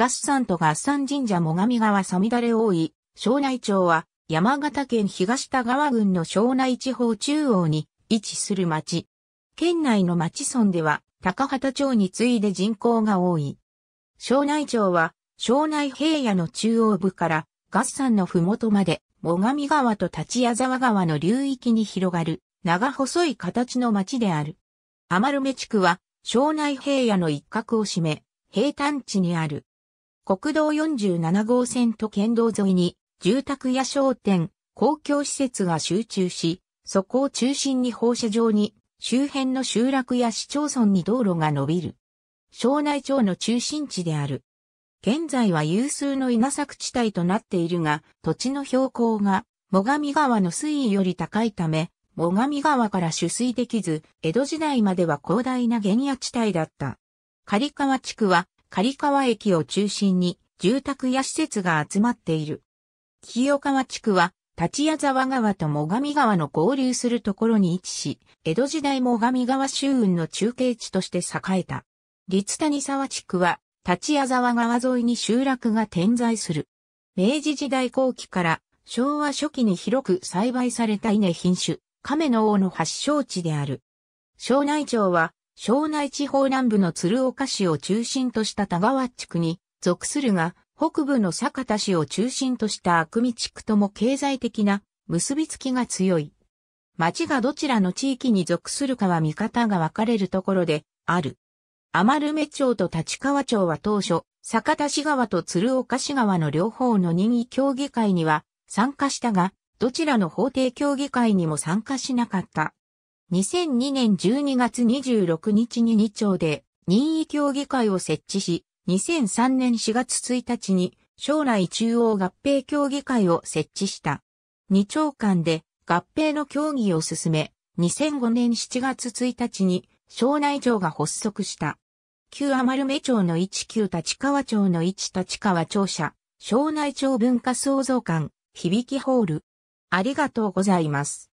合山と合山神社最上川さみだれ多い、庄内町は、山形県東田川郡の庄内地方中央に位置する町。県内の町村では、高畑町に次いで人口が多い。庄内町は、庄内平野の中央部から、合山のふもとまで、最上川と立谷沢川の流域に広がる、長細い形の町である。余目地区は、庄内平野の一角を占め、平坦地にある。国道47号線と県道沿いに、住宅や商店、公共施設が集中し、そこを中心に放射状に、周辺の集落や市町村に道路が伸びる。庄内町の中心地である。現在は有数の稲作地帯となっているが、土地の標高が、最上川の水位より高いため、最上川から取水できず、江戸時代までは広大な原野地帯だった。刈川地区は、刈川駅を中心に住宅や施設が集まっている。清川地区は、立谷沢川と最上川の合流するところに位置し、江戸時代最上川周運の中継地として栄えた。立谷沢地区は、立谷沢川沿いに集落が点在する。明治時代後期から昭和初期に広く栽培された稲品種、亀の王の発祥地である。庄内町は庄内地方南部の鶴岡市を中心とした田川地区に属するが、北部の酒田市を中心とした悪味地区とも経済的な結びつきが強い。町がどちらの地域に属するかは見方が分かれるところである。余目町と立川町は当初、酒田市川と鶴岡市川の両方の任意協議会には参加したが、どちらの法定協議会にも参加しなかった。2002年12月26日に2丁で任意協議会を設置し、2003年4月1日に将来中央合併協議会を設置した。2丁間で合併の協議を進め、2005年7月1日に省内庁が発足した。旧余目町の1旧立川町の1立川庁舎、省内町文化創造館、響きホール。ありがとうございます。